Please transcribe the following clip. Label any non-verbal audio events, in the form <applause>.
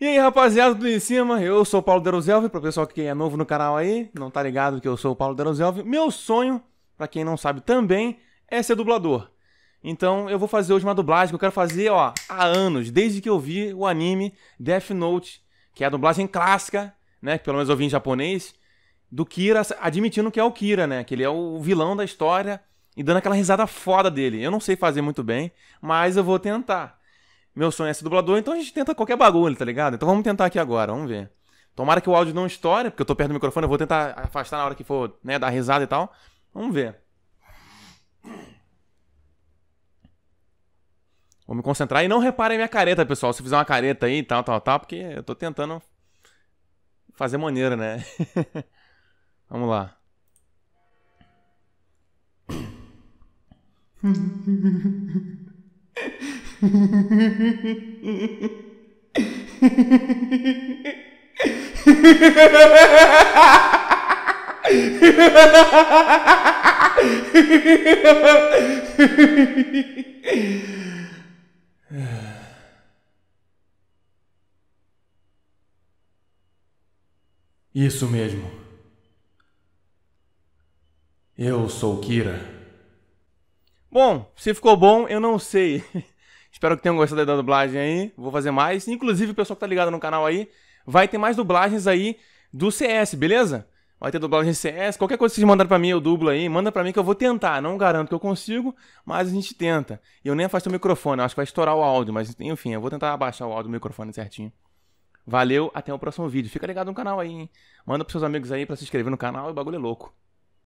E aí, rapaziada, tudo em cima? Eu sou o Paulo Deruzelvi, para o pessoal que é novo no canal aí, não tá ligado que eu sou o Paulo Deruzelvi. Meu sonho, para quem não sabe também, é ser dublador. Então eu vou fazer hoje uma dublagem que eu quero fazer, ó, há anos, desde que eu vi o anime Death Note, que é a dublagem clássica, né, que pelo menos eu vi em japonês, do Kira admitindo que é o Kira, né, que ele é o vilão da história e dando aquela risada foda dele. Eu não sei fazer muito bem, mas eu vou tentar meu sonho é ser dublador, então a gente tenta qualquer bagulho, tá ligado? Então vamos tentar aqui agora, vamos ver. Tomara que o áudio não estoure, porque eu tô perto do microfone, eu vou tentar afastar na hora que for, né, dar risada e tal. Vamos ver. Vou me concentrar e não reparem minha careta, pessoal. Se fizer uma careta aí e tal, tal, tal, porque eu tô tentando fazer maneira, né? <laughs> Vamos lá. <laughs> Isso mesmo. Eu sou Kira. Bom, se ficou bom, eu não sei. <laughs> Espero que tenham gostado da dublagem aí. Vou fazer mais. Inclusive, o pessoal que tá ligado no canal aí, vai ter mais dublagens aí do CS, beleza? Vai ter dublagem CS. Qualquer coisa que vocês mandarem pra mim, eu dublo aí. Manda pra mim que eu vou tentar. Não garanto que eu consigo, mas a gente tenta. E eu nem afasto o microfone. Acho que vai estourar o áudio, mas enfim, eu vou tentar abaixar o áudio do microfone certinho. Valeu, até o próximo vídeo. Fica ligado no canal aí, hein? Manda pros seus amigos aí pra se inscrever no canal. O bagulho é louco.